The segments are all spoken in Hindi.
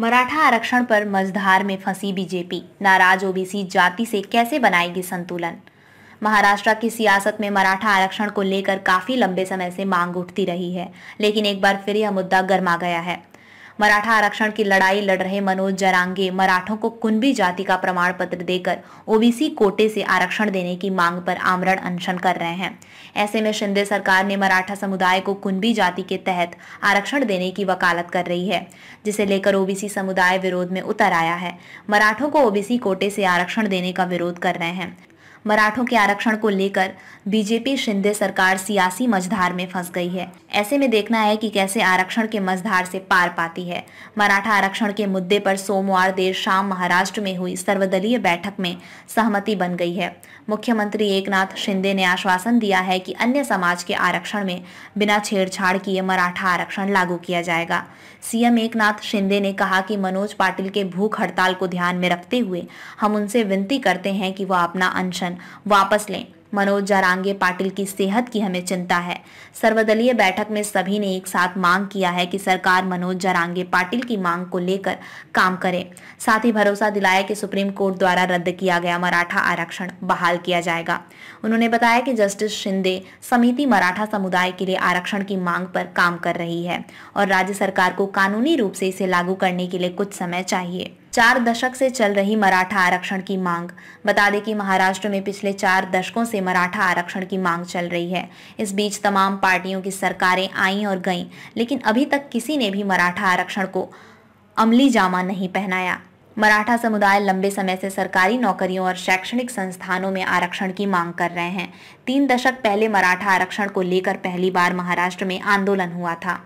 मराठा आरक्षण पर मझधार में फंसी बीजेपी नाराज ओबीसी जाति से कैसे बनाएगी संतुलन महाराष्ट्र की सियासत में मराठा आरक्षण को लेकर काफी लंबे समय से मांग उठती रही है लेकिन एक बार फिर यह मुद्दा गर्मा गया है मराठा आरक्षण की लड़ाई लड़ रहे मनोज जरांगे मराठों को कुनबी जाति का प्रमाण पत्र देकर ओबीसी कोटे से आरक्षण देने की मांग पर आमरण अनशन कर रहे हैं ऐसे में शिंदे सरकार ने मराठा समुदाय को कुनबी जाति के तहत आरक्षण देने की वकालत कर रही है जिसे लेकर ओबीसी समुदाय विरोध में उतर आया है मराठों को ओबीसी कोटे से आरक्षण देने का विरोध कर रहे हैं मराठों के आरक्षण को लेकर बीजेपी शिंदे सरकार सियासी मझधार में फंस गई है ऐसे में देखना है कि कैसे आरक्षण के मझधार से पार पाती है मराठा आरक्षण के मुद्दे पर सोमवार देर शाम महाराष्ट्र में हुई सर्वदलीय बैठक में सहमति बन गई है मुख्यमंत्री एकनाथ शिंदे ने आश्वासन दिया है कि अन्य समाज के आरक्षण में बिना छेड़छाड़ किए मराठा आरक्षण लागू किया जाएगा सीएम एकनाथ शिंदे ने कहा कि मनोज पाटिल के भूख हड़ताल को ध्यान में रखते हुए हम उनसे विनती करते हैं कि वह अपना अनशन पेंशन वापस लें मनोज जारांगे पाटिल की सेहत की हमें चिंता है सर्वदलीय बैठक में सभी ने एक साथ मांग किया है कि सरकार मनोज जारांगे पाटिल की मांग को लेकर काम करे साथ ही भरोसा दिलाया कि सुप्रीम कोर्ट द्वारा रद्द किया गया मराठा आरक्षण बहाल किया जाएगा उन्होंने बताया कि जस्टिस शिंदे समिति मराठा समुदाय के लिए आरक्षण की मांग पर काम कर रही है और राज्य सरकार को कानूनी रूप से इसे लागू करने के लिए कुछ समय चाहिए चार दशक से चल रही मराठा आरक्षण की मांग बता दें कि महाराष्ट्र में पिछले चार दशकों से मराठा आरक्षण की मांग चल रही है इस बीच तमाम पार्टियों की सरकारें आईं और गईं लेकिन अभी तक किसी ने भी मराठा आरक्षण को अमली जामा नहीं पहनाया मराठा समुदाय लंबे समय से सरकारी नौकरियों और शैक्षणिक संस्थानों में आरक्षण की मांग कर रहे हैं तीन दशक पहले मराठा आरक्षण को लेकर पहली बार महाराष्ट्र में आंदोलन हुआ था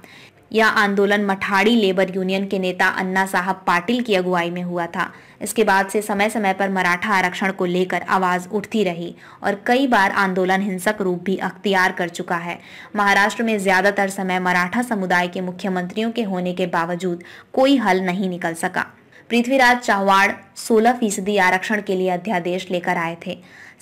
यह आंदोलन मठाड़ी लेबर यूनियन के नेता अन्ना साहब पाटिल की अगुवाई में हुआ था इसके बाद से समय समय पर मराठा आरक्षण को लेकर आवाज उठती रही और कई बार आंदोलन हिंसक रूप भी अख्तियार कर चुका है महाराष्ट्र में ज्यादातर समय मराठा समुदाय के मुख्यमंत्रियों के होने के बावजूद कोई हल नहीं निकल सका पृथ्वीराज चौहान 16 फीसदी आरक्षण के लिए अध्यादेश लेकर आए थे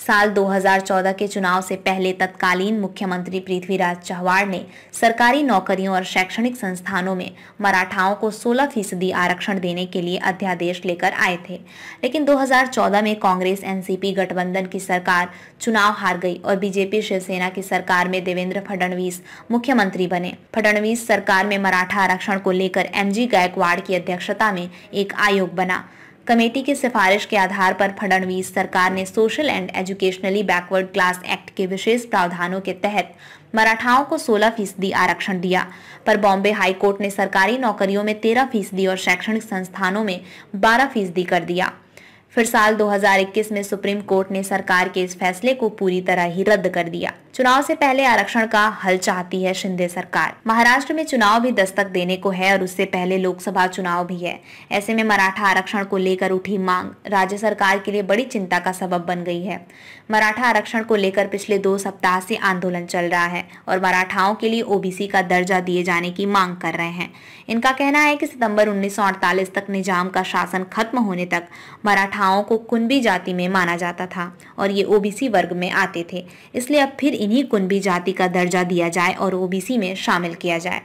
साल 2014 के चुनाव से पहले तत्कालीन मुख्यमंत्री पृथ्वीराज चौहान ने सरकारी नौकरियों और शैक्षणिक संस्थानों में मराठाओं को 16 फीसदी आरक्षण देने के लिए अध्यादेश लेकर आए थे लेकिन 2014 में कांग्रेस एनसीपी गठबंधन की सरकार चुनाव हार गई और बीजेपी शिवसेना की सरकार में देवेंद्र फडणवीस मुख्यमंत्री बने फडणवीस सरकार में मराठा आरक्षण को लेकर एम गायकवाड़ की अध्यक्षता में एक आयोग बना कमेटी की सिफारिश के आधार पर फडणवीस सरकार ने social and educationally backward class act के विशेष प्रावधानों के तहत मराठाओं को 16 फीसदी आरक्षण दिया पर बॉम्बे हाईकोर्ट ने सरकारी नौकरियों में 13 फीसदी और शैक्षणिक संस्थानों में 12 फीसदी कर दिया फिर साल 2021 में सुप्रीम कोर्ट ने सरकार के इस फैसले को पूरी तरह ही रद्द कर दिया चुनाव से पहले आरक्षण का हल चाहती है शिंदे सरकार महाराष्ट्र में चुनाव भी दस्तक देने को है और उससे पहले लोकसभा चुनाव भी है ऐसे में मराठा आरक्षण को लेकर उठी मांग राज्य सरकार के लिए बड़ी चिंता का सबब बन गई है मराठा आरक्षण को लेकर पिछले दो सप्ताह से आंदोलन चल रहा है और मराठाओं के लिए ओबीसी का दर्जा दिए जाने की मांग कर रहे हैं इनका कहना है कि सितंबर उन्नीस तक निजाम का शासन खत्म होने तक मराठाओं को कुनबी जाति में माना जाता था और ये ओबीसी वर्ग में आते थे इसलिए अब फिर इन्हीं कुनबी जाति का दर्जा दिया जाए और ओबीसी में शामिल किया जाए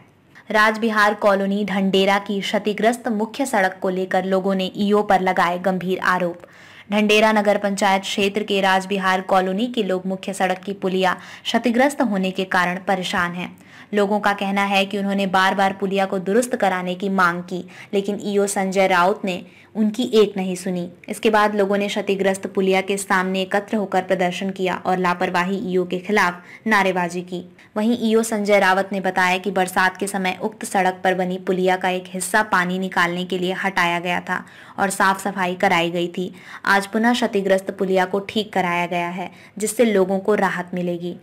बिहार कॉलोनी ढंडेरा की क्षतिग्रस्त मुख्य सड़क को लेकर लोगों ने ईओ पर लगाए गंभीर आरोप ढंडेरा नगर पंचायत क्षेत्र के राजबिहार कॉलोनी के लोग मुख्य सड़क की पुलिया क्षतिग्रस्त होने के कारण परेशान हैं लोगों का कहना है कि उन्होंने बार बार पुलिया को दुरुस्त कराने की मांग की लेकिन ईओ संजय राउत ने उनकी एक नहीं सुनी इसके बाद लोगों ने क्षतिग्रस्त पुलिया के सामने एकत्र होकर प्रदर्शन किया और लापरवाही ईओ के खिलाफ नारेबाजी की वहीं ईओ संजय रावत ने बताया कि बरसात के समय उक्त सड़क पर बनी पुलिया का एक हिस्सा पानी निकालने के लिए हटाया गया था और साफ सफाई कराई गई थी आज पुनः क्षतिग्रस्त पुलिया को ठीक कराया गया है जिससे लोगों को राहत मिलेगी